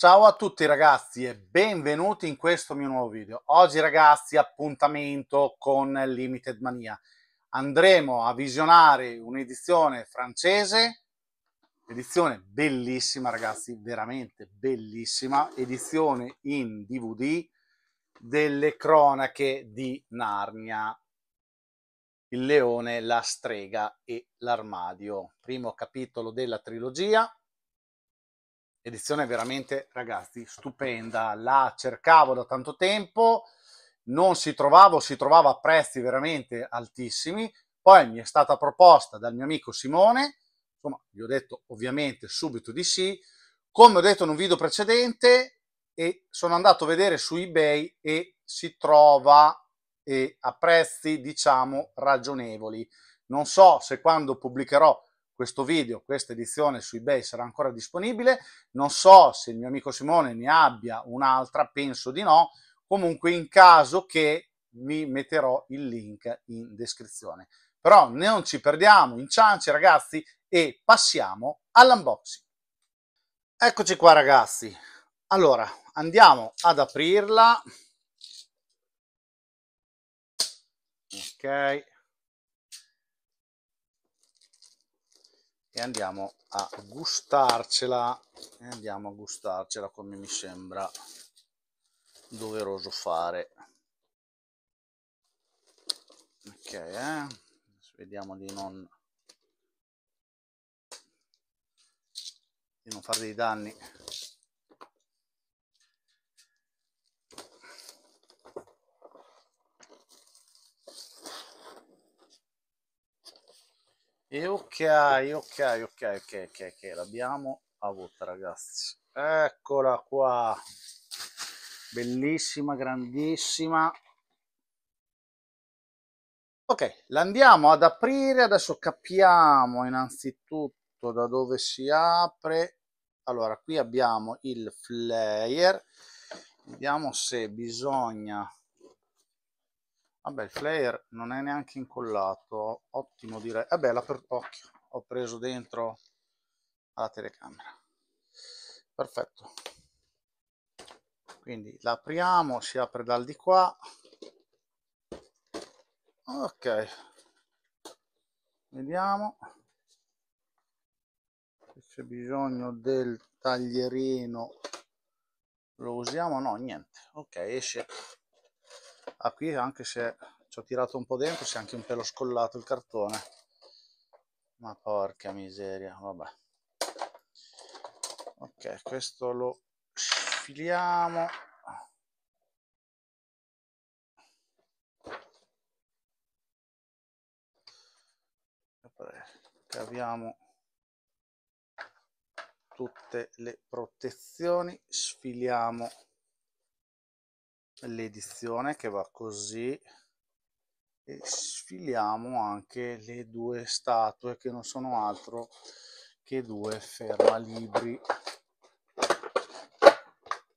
Ciao a tutti ragazzi e benvenuti in questo mio nuovo video. Oggi ragazzi appuntamento con Limited Mania. Andremo a visionare un'edizione francese, edizione bellissima ragazzi, veramente bellissima, edizione in DVD delle cronache di Narnia. Il leone, la strega e l'armadio, primo capitolo della trilogia edizione veramente, ragazzi, stupenda. La cercavo da tanto tempo, non si trovavo si trovava a prezzi veramente altissimi. Poi mi è stata proposta dal mio amico Simone, insomma, gli ho detto ovviamente subito di sì. Come ho detto in un video precedente, e sono andato a vedere su eBay e si trova e a prezzi, diciamo, ragionevoli. Non so se quando pubblicherò questo video, questa edizione su eBay sarà ancora disponibile. Non so se il mio amico Simone ne abbia un'altra, penso di no. Comunque, in caso che vi metterò il link in descrizione. Però non ci perdiamo in ciance, ragazzi, e passiamo all'unboxing. Eccoci qua, ragazzi. Allora, andiamo ad aprirla. Ok. e andiamo a gustarcela e andiamo a gustarcela come mi sembra doveroso fare ok eh? vediamo di non di non fare dei danni E ok, ok, ok, ok, ok, okay. l'abbiamo avuta ragazzi. Eccola qua. Bellissima, grandissima. Ok, l'andiamo ad aprire. Adesso capiamo innanzitutto da dove si apre. Allora, qui abbiamo il flyer. Vediamo se bisogna Vabbè, il flare non è neanche incollato, ottimo direi. Vabbè, eh l'apertocchio ho preso dentro alla telecamera. Perfetto. Quindi l'apriamo, si apre dal di qua. Ok. Vediamo se c'è bisogno del taglierino. Lo usiamo? No, niente. Ok, esce ah, qui anche se ci ho tirato un po' dentro si è anche un pelo scollato il cartone ma porca miseria vabbè ok questo lo sfiliamo abbiamo tutte le protezioni sfiliamo l'edizione che va così e sfiliamo anche le due statue che non sono altro che due fermalibri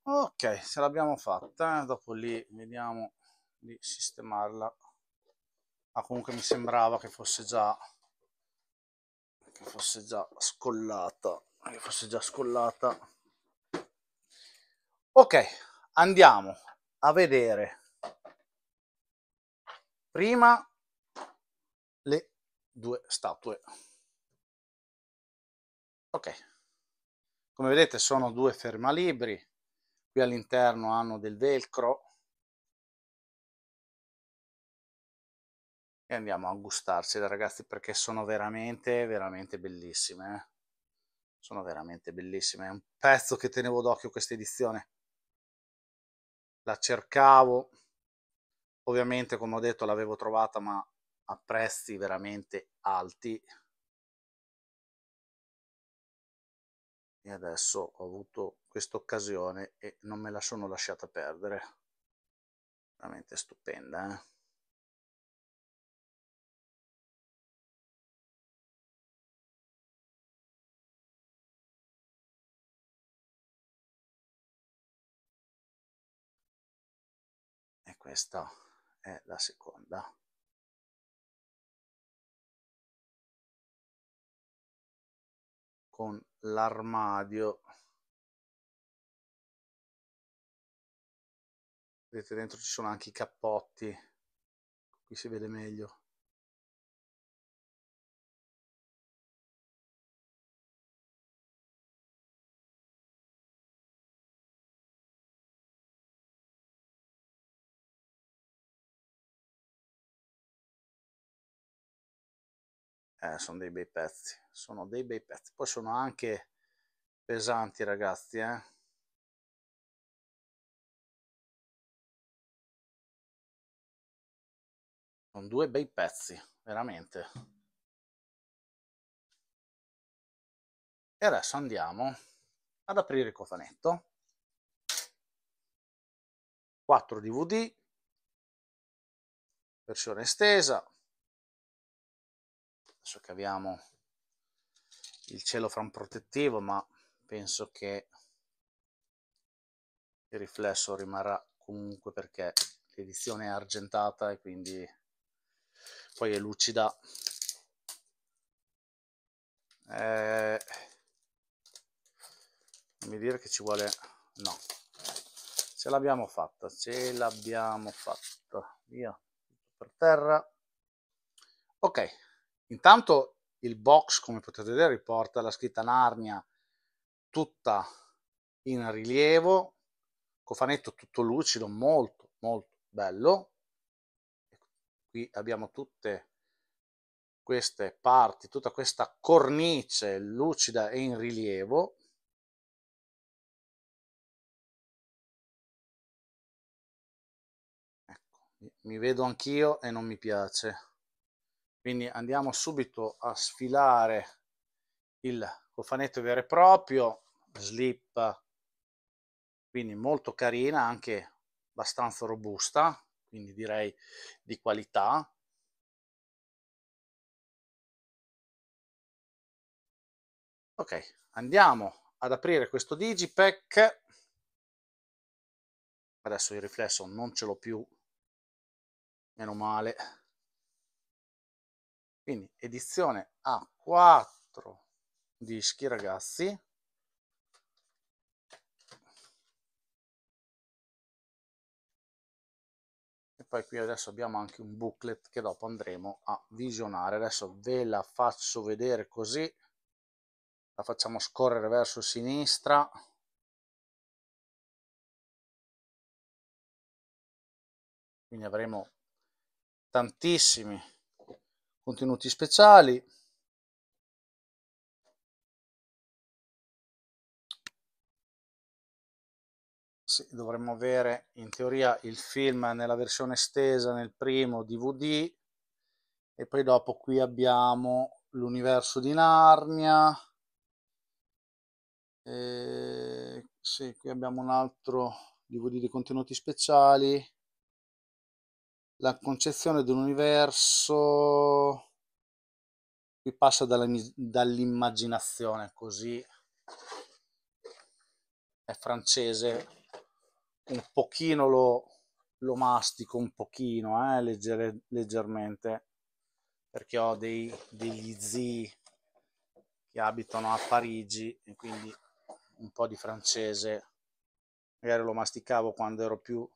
ok se l'abbiamo fatta eh, dopo lì vediamo di sistemarla ah, comunque mi sembrava che fosse già che fosse già scollata che fosse già scollata ok andiamo a vedere prima le due statue. Ok, come vedete sono due fermalibri, qui all'interno hanno del velcro e andiamo a gustarcele ragazzi perché sono veramente veramente bellissime. Eh. Sono veramente bellissime, è un pezzo che tenevo d'occhio questa edizione la cercavo, ovviamente come ho detto l'avevo trovata ma a prezzi veramente alti e adesso ho avuto questa occasione e non me la sono lasciata perdere veramente stupenda eh? questa è la seconda. Con l'armadio vedete dentro ci sono anche i cappotti qui si vede meglio eh, sono dei bei pezzi sono dei bei pezzi poi sono anche pesanti ragazzi eh sono due bei pezzi veramente e adesso andiamo ad aprire il cofanetto 4 dvd versione estesa adesso abbiamo il cielo fra un protettivo ma penso che il riflesso rimarrà comunque perché l'edizione è argentata e quindi poi è lucida eh, mi dire che ci vuole no ce l'abbiamo fatta ce l'abbiamo fatta via per terra ok Intanto il box, come potete vedere, riporta la scritta Narnia tutta in rilievo, cofanetto tutto lucido, molto molto bello. Qui abbiamo tutte queste parti, tutta questa cornice lucida e in rilievo. Ecco, mi vedo anch'io e non mi piace. Quindi andiamo subito a sfilare il cofanetto vero e proprio, slip, quindi molto carina, anche abbastanza robusta, quindi direi di qualità. Ok, andiamo ad aprire questo digipack. Adesso il riflesso non ce l'ho più, meno male. Quindi edizione a 4 dischi ragazzi. E poi qui adesso abbiamo anche un booklet che dopo andremo a visionare. Adesso ve la faccio vedere così. La facciamo scorrere verso sinistra. Quindi avremo tantissimi contenuti speciali sì, dovremmo avere in teoria il film nella versione estesa nel primo DVD e poi dopo qui abbiamo l'universo di Narnia e, sì, qui abbiamo un altro DVD di contenuti speciali la concezione dell'universo un qui passa dall'immaginazione, così è francese, un pochino lo, lo mastico, un pochino, eh, leggere, leggermente, perché ho dei, degli zii che abitano a Parigi e quindi un po' di francese, magari lo masticavo quando ero più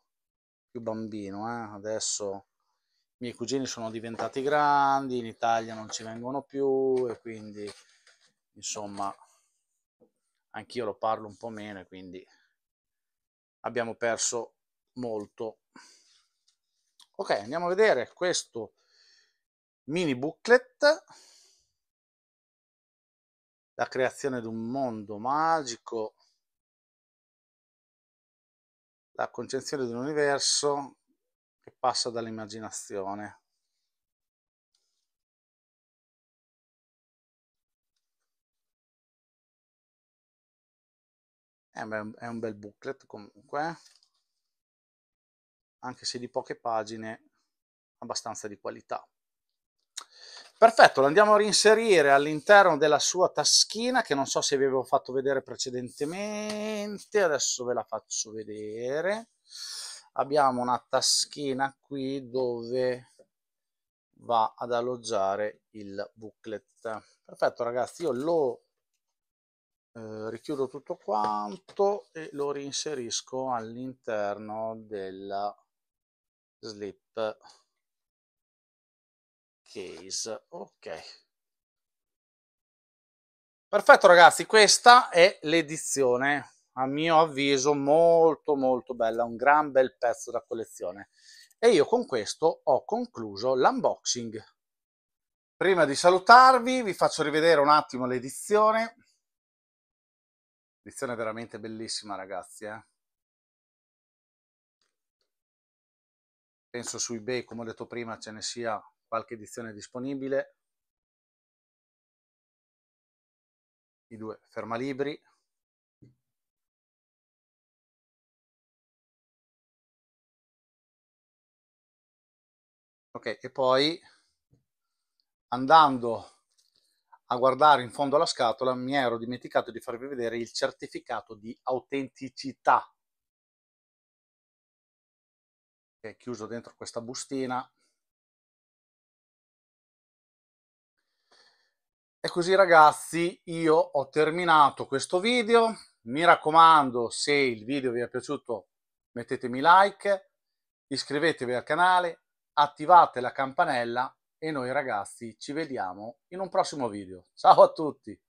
più bambino, eh? adesso i miei cugini sono diventati grandi, in Italia non ci vengono più e quindi insomma anch'io lo parlo un po' meno e quindi abbiamo perso molto. Ok, andiamo a vedere questo mini booklet la creazione di un mondo magico la concezione dell'universo che passa dall'immaginazione. Eh, è un bel booklet comunque, anche se di poche pagine, abbastanza di qualità. Perfetto, lo andiamo a reinserire all'interno della sua taschina che non so se vi avevo fatto vedere precedentemente, adesso ve la faccio vedere. Abbiamo una taschina qui dove va ad alloggiare il booklet. Perfetto ragazzi, io lo eh, richiudo tutto quanto e lo reinserisco all'interno della slip case. Ok. Perfetto ragazzi, questa è l'edizione, a mio avviso molto molto bella, un gran bel pezzo da collezione. E io con questo ho concluso l'unboxing. Prima di salutarvi vi faccio rivedere un attimo l'edizione. Edizione veramente bellissima ragazzi. Eh? Penso su eBay, come ho detto prima, ce ne sia qualche edizione disponibile, i due fermalibri, ok, e poi andando a guardare in fondo alla scatola mi ero dimenticato di farvi vedere il certificato di autenticità è chiuso dentro questa bustina E così ragazzi io ho terminato questo video, mi raccomando se il video vi è piaciuto mettetemi like, iscrivetevi al canale, attivate la campanella e noi ragazzi ci vediamo in un prossimo video. Ciao a tutti!